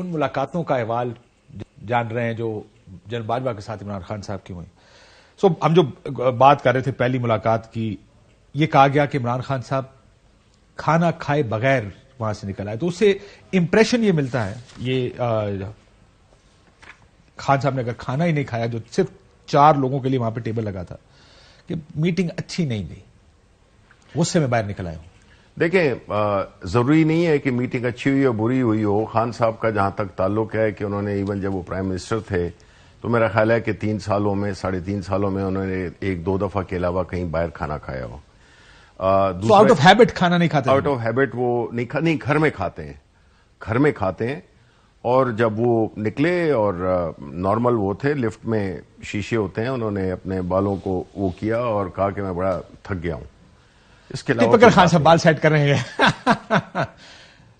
उन मुलाकातों का अहवाल जान रहे हैं जो जनरल बाजवा के साथ इमरान खान साहब की हुई सो so, हम जो बात कर रहे थे पहली मुलाकात की ये कहा गया कि इमरान खान साहब खाना खाए बगैर वहां से निकल आए तो उससे इंप्रेशन ये मिलता है ये आ, खान साहब ने अगर खाना ही नहीं खाया जो सिर्फ चार लोगों के लिए वहां पे टेबल लगा था कि मीटिंग अच्छी नहीं गई गुस्से में बाहर निकल आए हूं देखें ज़रूरी नहीं है कि मीटिंग अच्छी हुई हो बुरी हुई हो खान साहब का जहां तक ताल्लुक है कि उन्होंने इवन जब वो प्राइम मिनिस्टर थे तो मेरा ख्याल है कि तीन सालों में साढ़े तीन सालों में उन्होंने एक दो दफ़ा के अलावा कहीं बाहर खाना खाया हो आउट ऑफ हैबिट खाना नहीं खाते आउट ऑफ हैबिट वो नहीं खा नहीं घर में खाते हैं घर में खाते हैं और जब वो निकले और नॉर्मल वो थे लिफ्ट में शीशे होते हैं उन्होंने अपने बालों को वो किया और कहा कि मैं बड़ा थक गया हूं इसके अलावा खान साहब बाल सेट कर रहे हैं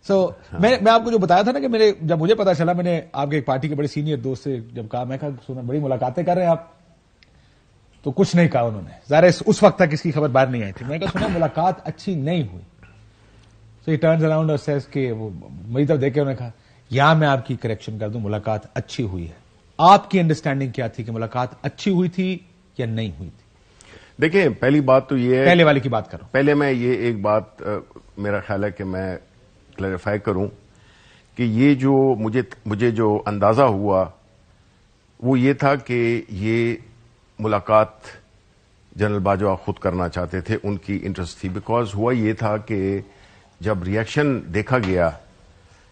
सो so, हाँ। मैं मैं आपको जो बताया था ना कि मेरे जब मुझे पता चला मैंने आपके एक पार्टी के बड़े सीनियर दोस्त से जब कहा मैं कहा सुना बड़ी मुलाकातें कर रहे हैं आप तो कुछ नहीं कहा उन्होंने ज़ाहिर उस वक्त तक इसकी खबर बाहर नहीं आई थी मैंने कहा सुना मुलाकात अच्छी नहीं हुई सो ही टर्न अराउंड के वो मेरी तरफ देखे उन्होंने कहा या मैं आपकी करेक्शन कर दूं मुलाकात अच्छी हुई है आपकी अंडरस्टैंडिंग क्या थी कि मुलाकात अच्छी हुई थी या नहीं हुई थी देखिए पहली बात तो ये है पहले वाले की बात करो पहले मैं ये एक बात आ, मेरा ख्याल है कि मैं क्लैरिफाई करूं कि ये जो मुझे मुझे जो अंदाजा हुआ वो ये था कि ये मुलाकात जनरल बाजवा खुद करना चाहते थे उनकी इंटरेस्ट थी बिकॉज हुआ ये था कि जब रिएक्शन देखा गया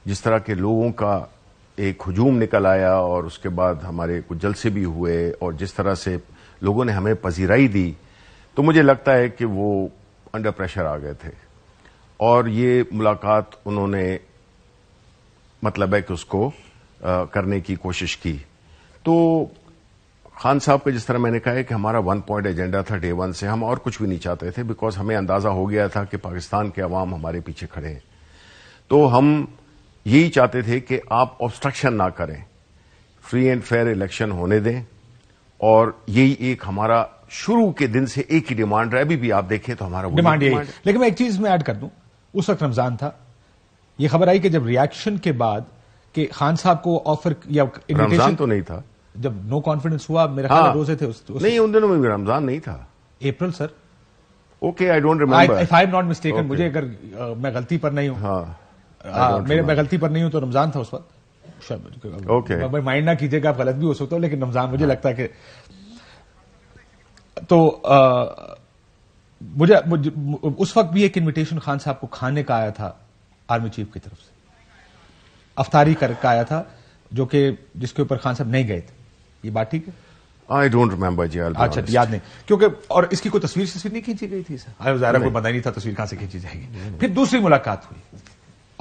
जिस तरह के लोगों का एक हजूम निकल आया और उसके बाद हमारे कुछ जलसे भी हुए और जिस तरह से लोगों ने हमें पजीराई दी तो मुझे लगता है कि वो अंडर प्रेशर आ गए थे और ये मुलाकात उन्होंने मतलब है कि उसको आ, करने की कोशिश की तो खान साहब का जिस तरह मैंने कहा है कि हमारा वन पॉइंट एजेंडा था डे वन से हम और कुछ भी नहीं चाहते थे बिकॉज हमें अंदाजा हो गया था कि पाकिस्तान के अवाम हमारे पीछे खड़े हैं तो हम यही चाहते थे कि आप ऑब्स्ट्रक्शन ना करें फ्री एंड फेयर इलेक्शन होने दें और यही एक हमारा शुरू के दिन से एक ही डिमांड रहा अभी भी आप देखें तो हमारा डिमांड यही लेकिन मैं एक चीज में ऐड कर दूं उस वक्त रमजान था यह खबर आई कि जब रिएक्शन के बाद कि खान साहब को ऑफर या रमजान तो नहीं था जब नो कॉन्फिडेंस हुआ मेरे हाँ, रोजे थे उस, उस नहीं उन दिनों में रमजान नहीं था April sir okay I don't remember if I am not mistaken मुझे अगर मैं गलती पर नहीं हूं हाँ, हाँ मैं गलती पर नहीं हूं तो रमजान था उस वक्त ओके माइंड ना कीजिएगा आप गलत भी हो सकते हो लेकिन रमजान मुझे हाँ। लगता है कि तो आ, मुझे, मुझे उस वक्त भी एक इनविटेशन खान साहब को खाने का आया था आर्मी चीफ की तरफ से अफतारी कर का आया था जो कि जिसके ऊपर खान साहब नहीं गए थे ये बात ठीक है आई डोंट रिमेम्बर जी अच्छा याद नहीं क्योंकि और इसकी कोई तस्वीर तस्वीर नहीं खींची गई थी सर को पता नहीं था तस्वीर कहां से खींची जाएगी फिर दूसरी मुलाकात हुई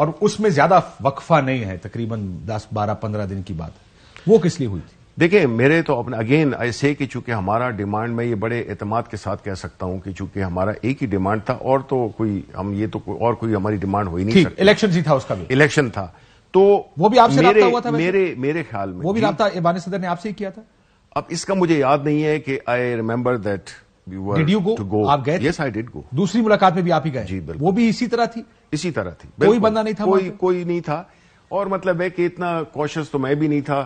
और उसमें ज्यादा वक्फा नहीं है तकरीबन दस बारह पंद्रह दिन की बात वो किस लिए हुई थी देखिए मेरे तो अपने अगेन आई से कि चूंकि हमारा डिमांड मैं ये बड़े एतमाद के साथ कह सकता हूं कि चूंकि हमारा एक ही डिमांड था और तो कोई हम ये तो और कोई हमारी डिमांड हुई नहीं सकती इलेक्शन जीता उसका भी इलेक्शन था तो वो भी आपसे मेरे, मेरे मेरे ख्याल में वो भी रहा इबान सदर ने आपसे ही किया था अब इसका मुझे याद नहीं है कि आई रिमेम्बर दैट दूसरी मुलाकात में भी आप ही गए जी वो भी इसी तरह थी इसी तरह थी कोई बंदा नहीं था कोई कोई नहीं था और मतलब है कि इतना कॉशस तो मैं भी नहीं था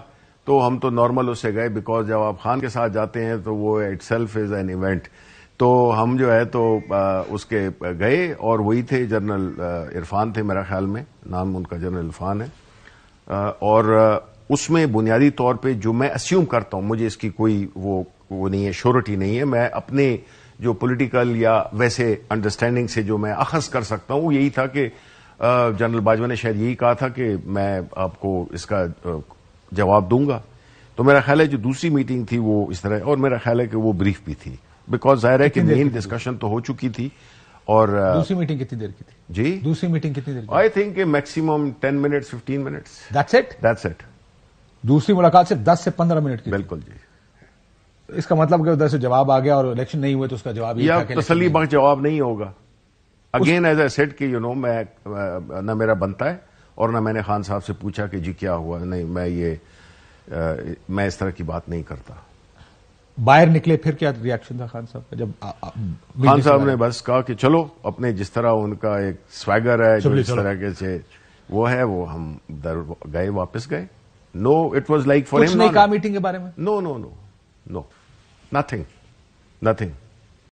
तो हम तो नॉर्मल उससे गए बिकॉज जब आप खान के साथ जाते हैं तो वो itself is an event तो हम जो है तो आ, उसके गए और वही थे जनरल इरफान थे मेरा ख्याल में नाम उनका जनरल इरफान है आ, और उसमें बुनियादी तौर पे जो मैं अस्यूम करता हूं मुझे इसकी कोई वो वो नहीं है श्योरिटी नहीं है मैं अपने जो पॉलिटिकल या वैसे अंडरस्टैंडिंग से जो मैं अखज कर सकता हूँ वो यही था कि जनरल बाजवा ने शायद यही कहा था कि मैं आपको इसका जवाब दूंगा तो मेरा ख्याल है जो दूसरी मीटिंग थी वो इस तरह और मेरा ख्याल है कि वो ब्रीफ भी थी बिकॉज जाहिर है कि मेन डिस्कशन तो हो चुकी थी और दूसरी मीटिंग कितनी देर की थी जी दूसरी मीटिंग कितनी देर I think maximum ten minute fifteen minute that's it that's it दूसरी मुलाकात सिर्फ दस से पंद्रह मिनट की बिल्कुल जी इसका मतलब कि उधर से जवाब आ गया और इलेक्शन नहीं हुए तो उसका जवाब या तसली जवाब नहीं होगा अगेन एज ए सेट कि यू नो मैं ना मेरा बनता है और ना मैंने खान साहब से पूछा कि जी क्या हुआ नहीं मैं ये आ, मैं इस तरह की बात नहीं करता बाहर निकले फिर क्या रिएक्शन था खान साहब का जब आ, आ, खान साहब ने बस कहा कि चलो अपने जिस तरह उनका एक स्वैगर है जो इस तरह के से वो है वो हम गए वापस गए no it was like for him नहीं कहा मीटिंग के बारे में no no no no nothing nothing